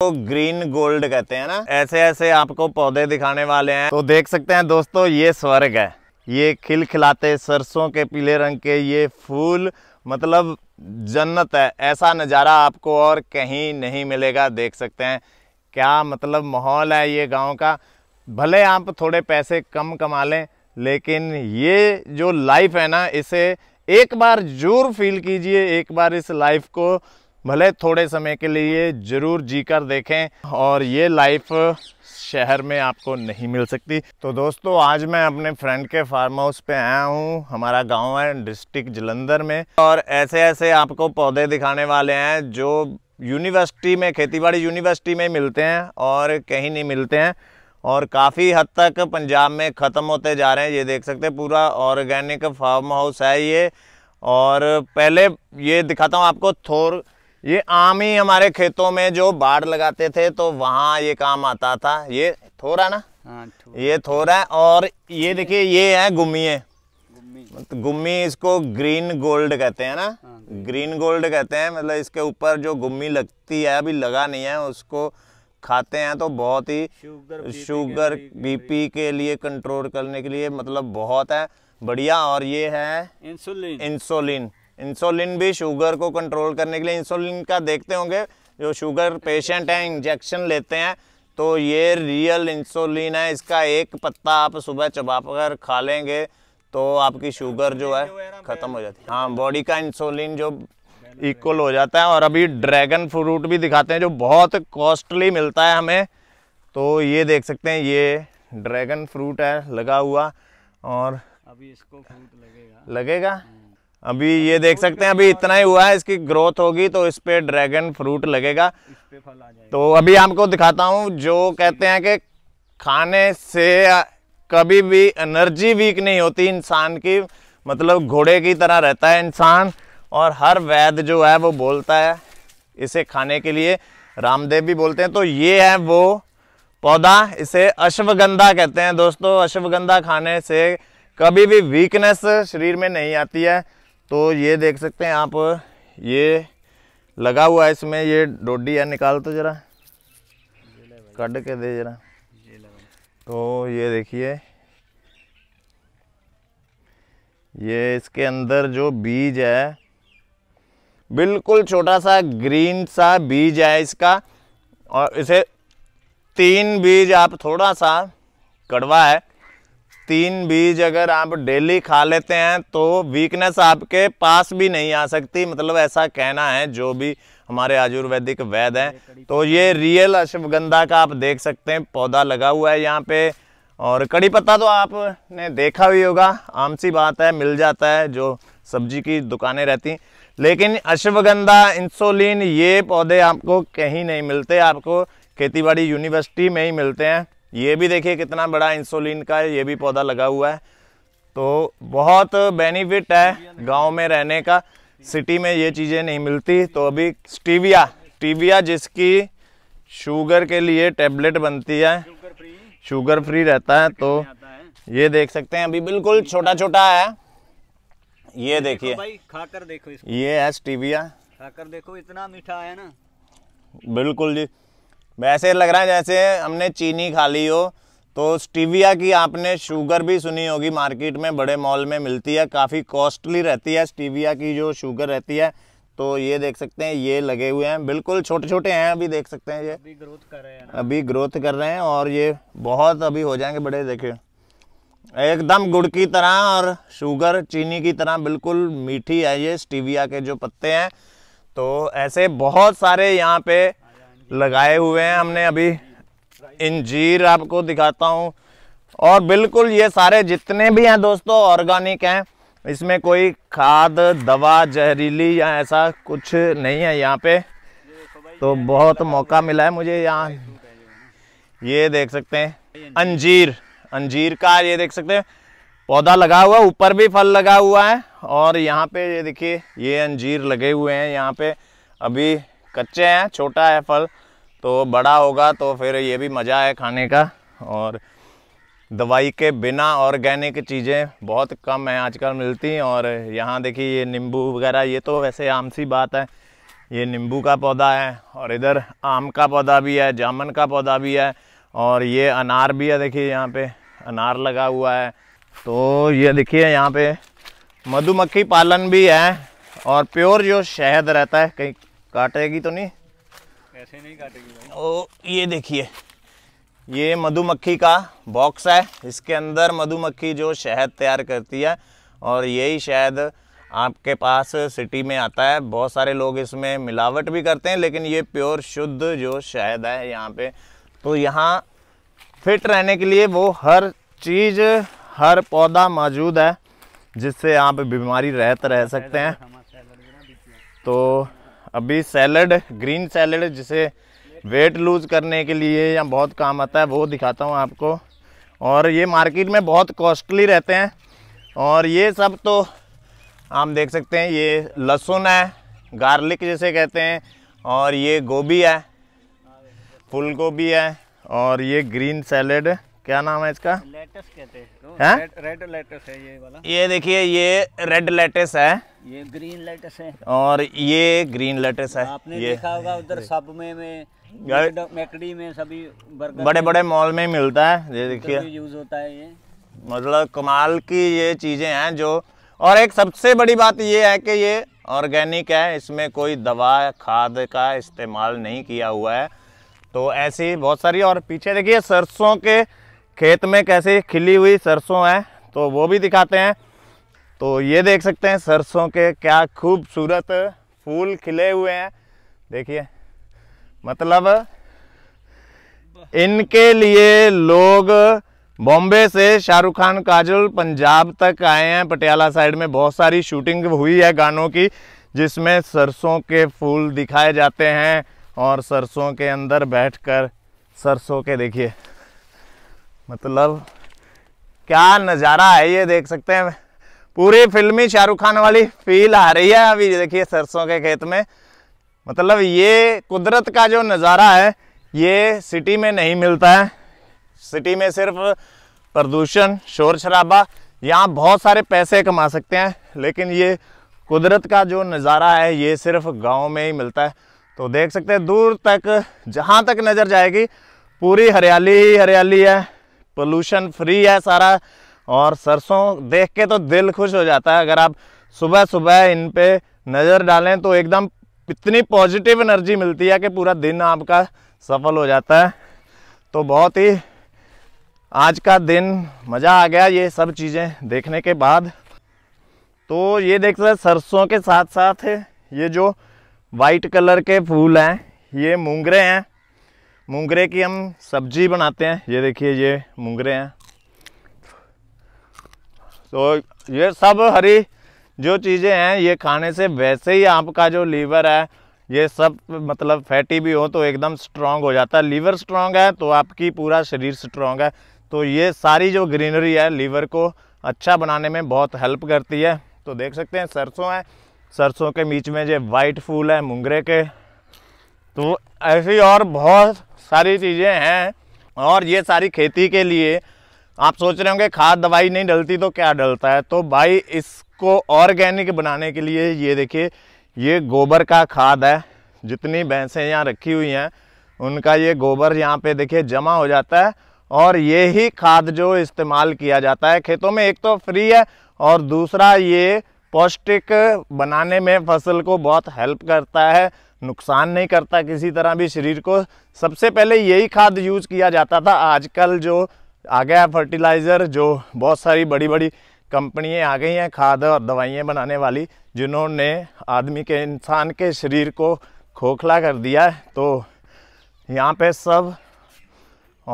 को green gold कहते हैं ना ऐसे ऐसे आपको पौधे दिखाने वाले हैं तो देख सकते हैं दोस्तों ये स्वर्ग है ये खिल खिलाते सरसों के पीले रंग के ये फूल मतलब जन्नत है ऐसा नज़ारा आपको और कहीं नहीं मिलेगा देख सकते हैं क्या मतलब माहौल है ये गांव का भले आप थोड़े पैसे कम कमा लें लेकिन ये जो लाइफ है ना इसे एक बार जरूर फील कीजिए एक बार इस लाइफ को भले थोड़े समय के लिए ज़रूर जी कर देखें और ये लाइफ शहर में आपको नहीं मिल सकती तो दोस्तों आज मैं अपने फ्रेंड के फार्म हाउस पे आया हूँ हमारा गांव है डिस्ट्रिक्ट जलंधर में और ऐसे ऐसे आपको पौधे दिखाने वाले हैं जो यूनिवर्सिटी में खेतीबाड़ी यूनिवर्सिटी में मिलते हैं और कहीं नहीं मिलते हैं और काफ़ी हद तक पंजाब में ख़त्म होते जा रहे हैं ये देख सकते हैं पूरा ऑर्गेनिक फार्म हाउस है ये और पहले ये दिखाता हूँ आपको थोर ये आम ही हमारे खेतों में जो बाढ़ लगाते थे तो वहाँ ये काम आता था ये थोड़ा ना हाँ, ये थोड़ा। ये थोड़ा और ये देखिए ये है गुमिये गुम्मी इसको ग्रीन गोल्ड कहते हैं ना हाँ, ग्रीन गोल्ड कहते हैं मतलब इसके ऊपर जो गुम्मी लगती है अभी लगा नहीं है उसको खाते हैं तो बहुत ही शुगर बीपी के लिए कंट्रोल करने के लिए मतलब बहुत है बढ़िया और ये है इंसुलिन इंसुलिन इंसुलिन भी शुगर को कंट्रोल करने के लिए इंसुलिन का देखते होंगे जो शुगर पेशेंट हैं इंजेक्शन लेते हैं तो ये रियल इंसुलिन है इसका एक पत्ता आप सुबह चबा कर खा लेंगे तो आपकी शुगर जो है ख़त्म हो जाती है हाँ बॉडी का इंसुलिन जो इक्वल हो जाता है और अभी ड्रैगन फ्रूट भी दिखाते हैं जो बहुत कॉस्टली मिलता है हमें तो ये देख सकते हैं ये ड्रैगन फ्रूट है लगा हुआ और अभी इसको फ्रूट लगेगा लगेगा हाँ। अभी ये देख सकते हैं अभी इतना ही हुआ है इसकी ग्रोथ होगी तो इस पे ड्रैगन फ्रूट लगेगा तो अभी आपको दिखाता हूँ जो कहते हैं कि खाने से कभी भी एनर्जी वीक नहीं होती इंसान की मतलब घोड़े की तरह रहता है इंसान और हर वैद जो है वो बोलता है इसे खाने के लिए रामदेव भी बोलते हैं तो ये है वो पौधा इसे अश्वगंधा कहते हैं दोस्तों अश्वगंधा खाने से कभी भी वीकनेस शरीर में नहीं आती है तो ये देख सकते हैं आप ये लगा हुआ है इसमें ये डोडी है निकाल तो जरा कट के दे जरा तो ये देखिए ये इसके अंदर जो बीज है बिल्कुल छोटा सा ग्रीन सा बीज है इसका और इसे तीन बीज आप थोड़ा सा कड़वा है तीन बीज अगर आप डेली खा लेते हैं तो वीकनेस आपके पास भी नहीं आ सकती मतलब ऐसा कहना है जो भी हमारे आयुर्वेदिक वैद हैं तो ये रियल अश्वगंधा का आप देख सकते हैं पौधा लगा हुआ है यहाँ पे और कड़ी पत्ता तो आपने देखा भी होगा आम सी बात है मिल जाता है जो सब्जी की दुकानें रहती लेकिन अश्वगंधा इंसोलिन ये पौधे आपको कहीं नहीं मिलते आपको खेतीबाड़ी यूनिवर्सिटी में ही मिलते हैं ये भी देखिए कितना बड़ा इंसुलिन का ये भी पौधा लगा हुआ है तो बहुत बेनिफिट है गांव में रहने का सिटी में ये चीज़ें नहीं मिलती तो अभी स्टीविया स्टीविया जिसकी शुगर के लिए टेबलेट बनती है शुगर फ्री रहता है तो ये देख सकते हैं अभी बिल्कुल छोटा छोटा है ये देखिए खाकर देखो इसको ये है स्टीविया खाकर देखो इतना मीठा है ना बिल्कुल जी वैसे लग रहा है जैसे हमने चीनी खा ली हो तो स्टीविया की आपने शुगर भी सुनी होगी मार्केट में बड़े मॉल में मिलती है काफ़ी कॉस्टली रहती है स्टीविया की जो शुगर रहती है तो ये देख सकते हैं ये लगे हुए हैं बिल्कुल छोटे छोटे हैं अभी देख सकते हैं ये अभी ग्रोथ कर रहे हैं अभी ग्रोथ कर रहे हैं और ये बहुत अभी हो जाएंगे बड़े देखे एकदम गुड़ की तरह और शुगर चीनी की तरह बिल्कुल मीठी है ये स्टीविया के जो पत्ते हैं तो ऐसे बहुत सारे यहाँ पे लगाए हुए हैं हमने अभी इंजीर आपको दिखाता हूँ और बिल्कुल ये सारे जितने भी हैं दोस्तों ऑर्गेनिक हैं इसमें कोई खाद दवा जहरीली या ऐसा कुछ नहीं है यहाँ पे तो बहुत मौका मिला है मुझे यहाँ ये देख सकते हैं अंजीर अंजीर का ये देख सकते हैं पौधा लगा हुआ है ऊपर भी फल लगा हुआ है और यहाँ पे ये देखिए ये अंजीर लगे हुए हैं यहाँ पे अभी कच्चे हैं छोटा है फल तो बड़ा होगा तो फिर ये भी मज़ा है खाने का और दवाई के बिना ऑर्गेनिक चीज़ें बहुत कम हैं आजकल मिलती हैं और यहाँ देखिए ये नींबू वगैरह ये तो वैसे आम सी बात है ये नींबू का पौधा है और इधर आम का पौधा भी है जामुन का पौधा भी है और ये अनार भी है देखिए यहाँ पे अनार लगा हुआ है तो ये देखिए यहाँ पे मधुमक्खी पालन भी है और प्योर जो शहद रहता है कहीं काटेगी तो नहीं ऐसे नहीं काटेगी भाई ओ ये देखिए ये मधुमक्खी का बॉक्स है इसके अंदर मधुमक्खी जो शहद तैयार करती है और यही शहद आपके पास सिटी में आता है बहुत सारे लोग इसमें मिलावट भी करते हैं लेकिन ये प्योर शुद्ध जो शहद है यहाँ पे तो यहाँ फिट रहने के लिए वो हर चीज़ हर पौधा मौजूद है जिससे आप बीमारी रहत रह सकते हैं तो अभी सैलड ग्रीन सैलड जिसे वेट लूज़ करने के लिए या बहुत काम आता है वो दिखाता हूँ आपको और ये मार्केट में बहुत कॉस्टली रहते हैं और ये सब तो आप देख सकते हैं ये लहसुन है गार्लिक जिसे कहते हैं और ये गोभी है फूल गोभी है और ये ग्रीन सैलड क्या नाम है इसका लेटेस कहते है रेड, लेटेस है ये वाला ये देखिए ये रेड लेटेस है ये ग्रीन लेटेस है और ये ग्रीन लेटेस है आपने ये, देखा होगा उधर सब में में मैकडी में सभी बड़े बड़े मॉल में मिलता है ये देखिए यूज होता है ये मतलब कमाल की ये चीजें हैं जो और एक सबसे बड़ी बात ये है कि ये ऑर्गेनिक है इसमें कोई दवा खाद का इस्तेमाल नहीं किया हुआ है तो ऐसी बहुत सारी और पीछे देखिए सरसों के खेत में कैसे खिली हुई सरसों है तो वो भी दिखाते हैं तो ये देख सकते हैं सरसों के क्या खूबसूरत फूल खिले हुए हैं देखिए मतलब इनके लिए लोग बॉम्बे से शाहरुख खान काजल पंजाब तक आए हैं पटियाला साइड में बहुत सारी शूटिंग हुई है गानों की जिसमें सरसों के फूल दिखाए जाते हैं और सरसों के अंदर बैठकर सरसों के देखिए मतलब क्या नज़ारा है ये देख सकते हैं पूरी फिल्मी शाहरुख खान वाली फील आ रही है अभी देखिए सरसों के खेत में मतलब ये कुदरत का जो नज़ारा है ये सिटी में नहीं मिलता है सिटी में सिर्फ प्रदूषण शोर शराबा यहाँ बहुत सारे पैसे कमा सकते हैं लेकिन ये कुदरत का जो नज़ारा है ये सिर्फ गांव में ही मिलता है तो देख सकते हैं दूर तक जहाँ तक नज़र जाएगी पूरी हरियाली ही हरियाली है पोल्यूशन फ्री है सारा और सरसों देख के तो दिल खुश हो जाता है अगर आप सुबह सुबह इन पे नज़र डालें तो एकदम इतनी पॉजिटिव एनर्जी मिलती है कि पूरा दिन आपका सफल हो जाता है तो बहुत ही आज का दिन मज़ा आ गया ये सब चीज़ें देखने के बाद तो ये देख सकते सरसों के साथ साथ ये जो वाइट कलर के फूल हैं ये मूंगरे हैं मुंगरे की हम सब्जी बनाते हैं ये देखिए ये मुंगरे हैं तो ये सब हरी जो चीज़ें हैं ये खाने से वैसे ही आपका जो लीवर है ये सब मतलब फैटी भी हो तो एकदम स्ट्रांग हो जाता है लीवर स्ट्रांग है तो आपकी पूरा शरीर स्ट्रांग है तो ये सारी जो ग्रीनरी है लीवर को अच्छा बनाने में बहुत हेल्प करती है तो देख सकते हैं सरसों है सरसों के बीच में जो वाइट फूल है मुंगरे के तो ऐसी और बहुत सारी चीज़ें हैं और ये सारी खेती के लिए आप सोच रहे होंगे खाद दवाई नहीं डलती तो क्या डलता है तो भाई इसको ऑर्गेनिक बनाने के लिए ये देखिए ये गोबर का खाद है जितनी भैंसें यहाँ रखी हुई हैं उनका ये गोबर यहाँ पे देखिए जमा हो जाता है और ये ही खाद जो इस्तेमाल किया जाता है खेतों में एक तो फ्री है और दूसरा ये पौष्टिक बनाने में फसल को बहुत हेल्प करता है नुकसान नहीं करता किसी तरह भी शरीर को सबसे पहले यही खाद यूज किया जाता था आजकल जो आ गया है फर्टिलाइज़र जो बहुत सारी बड़ी बड़ी कंपनियाँ आ गई हैं खाद और दवाइयाँ बनाने वाली जिन्होंने आदमी के इंसान के शरीर को खोखला कर दिया है तो यहाँ पे सब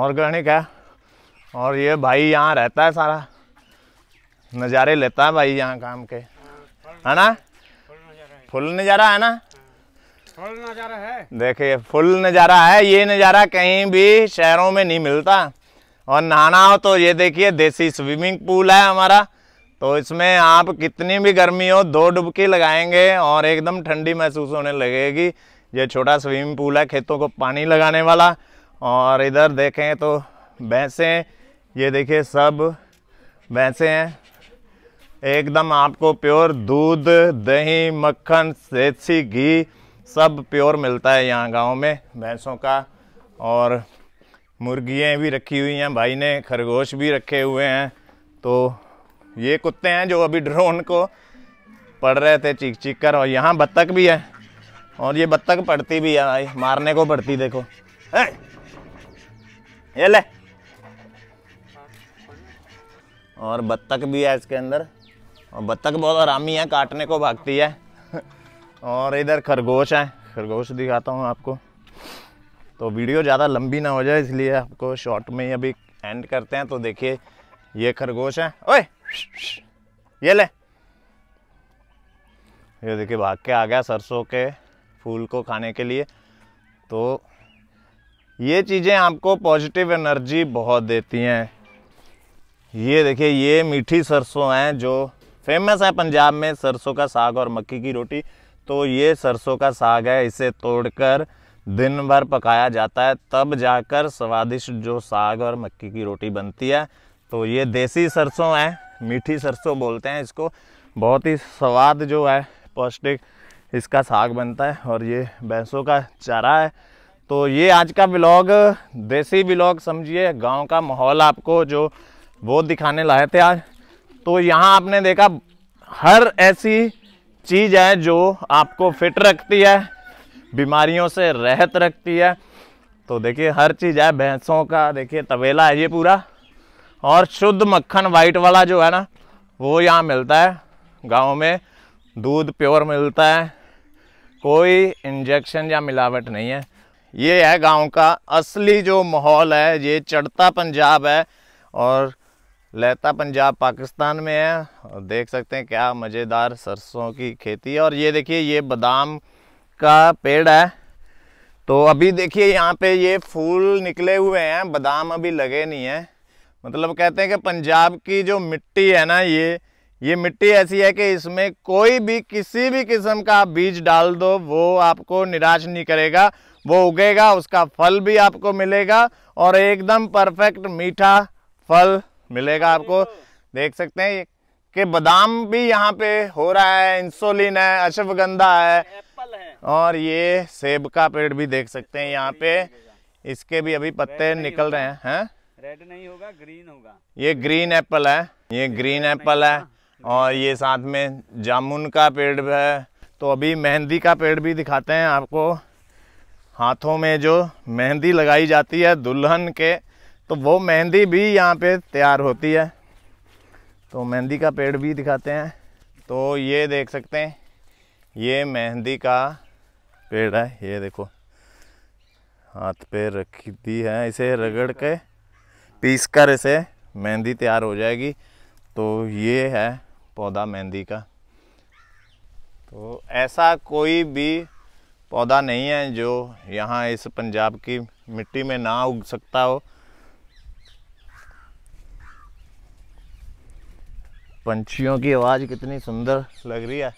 ऑर्गेनिक है और ये भाई यहाँ रहता है सारा नज़ारे लेता है भाई यहाँ काम के है ना फुल नज़ारा है ना नज़ारा है देखिए फुल नज़ारा है ये नज़ारा कहीं भी शहरों में नहीं मिलता और नहाना हो तो ये देखिए देसी स्विमिंग पूल है हमारा तो इसमें आप कितनी भी गर्मी हो दो डुबकी लगाएंगे और एकदम ठंडी महसूस होने लगेगी ये छोटा स्विमिंग पूल है खेतों को पानी लगाने वाला और इधर देखें तो भैंसे ये देखिए सब भैंसे हैं एकदम आपको प्योर दूध दही मक्खन देसी घी सब प्योर मिलता है यहाँ गांव में भैंसों का और मुर्गियाँ भी रखी हुई हैं भाई ने खरगोश भी रखे हुए हैं तो ये कुत्ते हैं जो अभी ड्रोन को पड़ रहे थे चीख चीख कर और यहाँ बत्तख भी है और ये बत्तख पड़ती भी है भाई मारने को पड़ती देखो ये ले और बत्तख भी है इसके अंदर और बत्तख बहुत आरामी है काटने को भागती है और इधर खरगोश है खरगोश दिखाता हूँ आपको तो वीडियो ज़्यादा लंबी ना हो जाए इसलिए आपको शॉर्ट में ही अभी एंड करते हैं तो देखिए ये खरगोश है ओए ये ले ये देखिए भाग के आ गया सरसों के फूल को खाने के लिए तो ये चीज़ें आपको पॉजिटिव एनर्जी बहुत देती हैं ये देखिए ये मीठी सरसों हैं जो फेमस है पंजाब में सरसों का साग और मक्की की रोटी तो ये सरसों का साग है इसे तोड़कर दिन भर पकाया जाता है तब जाकर स्वादिष्ट जो साग और मक्की की रोटी बनती है तो ये देसी सरसों है मीठी सरसों बोलते हैं इसको बहुत ही स्वाद जो है पौष्टिक इसका साग बनता है और ये भैंसों का चारा है तो ये आज का ब्लॉग देसी ब्लॉग समझिए गांव का माहौल आपको जो वो दिखाने लाए थे आज तो यहाँ आपने देखा हर ऐसी चीज़ है जो आपको फिट रखती है बीमारियों से रहत रखती है तो देखिए हर चीज़ है भैंसों का देखिए तबेला है ये पूरा और शुद्ध मक्खन वाइट वाला जो है ना वो यहाँ मिलता है गांव में दूध प्योर मिलता है कोई इंजेक्शन या मिलावट नहीं है ये है गांव का असली जो माहौल है ये चढ़ता पंजाब है और लहता पंजाब पाकिस्तान में है और देख सकते हैं क्या मज़ेदार सरसों की खेती है और ये देखिए ये बादाम का पेड़ है तो अभी देखिए यहाँ पे ये फूल निकले हुए हैं बादाम अभी लगे नहीं हैं मतलब कहते हैं कि पंजाब की जो मिट्टी है ना ये ये मिट्टी ऐसी है कि इसमें कोई भी किसी भी किस्म का बीज डाल दो वो आपको निराश नहीं करेगा वो उगेगा उसका फल भी आपको मिलेगा और एकदम परफेक्ट मीठा फल मिलेगा आपको देख सकते हैं कि बादाम भी यहाँ पे हो रहा है इंसुलिन है अशफगंधा है और ये सेब का पेड़ भी देख सकते हैं यहाँ पे इसके भी अभी पत्ते निकल रहे हैं है? रेड नहीं होगा ग्रीन होगा ये ग्रीन एप्पल है ये ग्रीन एप्पल है और ये साथ में जामुन का पेड़ भी है तो अभी मेहंदी का पेड़ भी दिखाते हैं आपको हाथों में जो मेहंदी लगाई जाती है दुल्हन के तो वो मेहंदी भी यहाँ पे तैयार होती है तो मेहंदी का पेड़ भी दिखाते हैं तो ये देख सकते हैं ये मेहंदी का पेड़ है ये देखो हाथ पे रखी दी है इसे रगड़ के पीस कर इसे मेहंदी तैयार हो जाएगी तो ये है पौधा मेहंदी का तो ऐसा कोई भी पौधा नहीं है जो यहाँ इस पंजाब की मिट्टी में ना उग सकता हो पंछियों की आवाज़ कितनी सुंदर लग रही है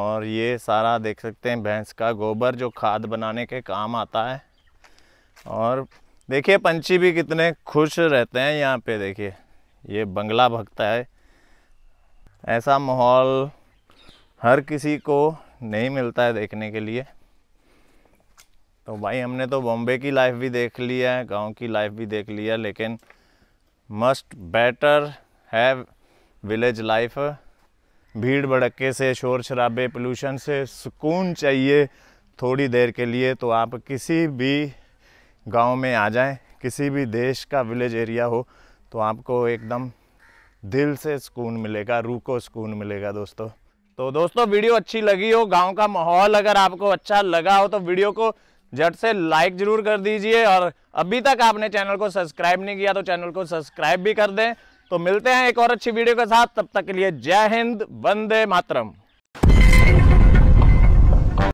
और ये सारा देख सकते हैं भैंस का गोबर जो खाद बनाने के काम आता है और देखिए पंछी भी कितने खुश रहते हैं यहाँ पे देखिए ये बंगला भगता है ऐसा माहौल हर किसी को नहीं मिलता है देखने के लिए तो भाई हमने तो बॉम्बे की लाइफ भी देख ली है गांव की लाइफ भी देख ली है लेकिन मस्ट बेटर है विलेज लाइफ भीड़ भड़के से शोर शराबे पोल्यूशन से सुकून चाहिए थोड़ी देर के लिए तो आप किसी भी गांव में आ जाएं किसी भी देश का विलेज एरिया हो तो आपको एकदम दिल से सुकून मिलेगा रू को सुकून मिलेगा दोस्तों तो दोस्तों वीडियो अच्छी लगी हो गांव का माहौल अगर आपको अच्छा लगा हो तो वीडियो को झट से लाइक जरूर कर दीजिए और अभी तक आपने चैनल को सब्सक्राइब नहीं किया तो चैनल को सब्सक्राइब भी कर दें तो मिलते हैं एक और अच्छी वीडियो के साथ तब तक के लिए जय हिंद वंदे मातरम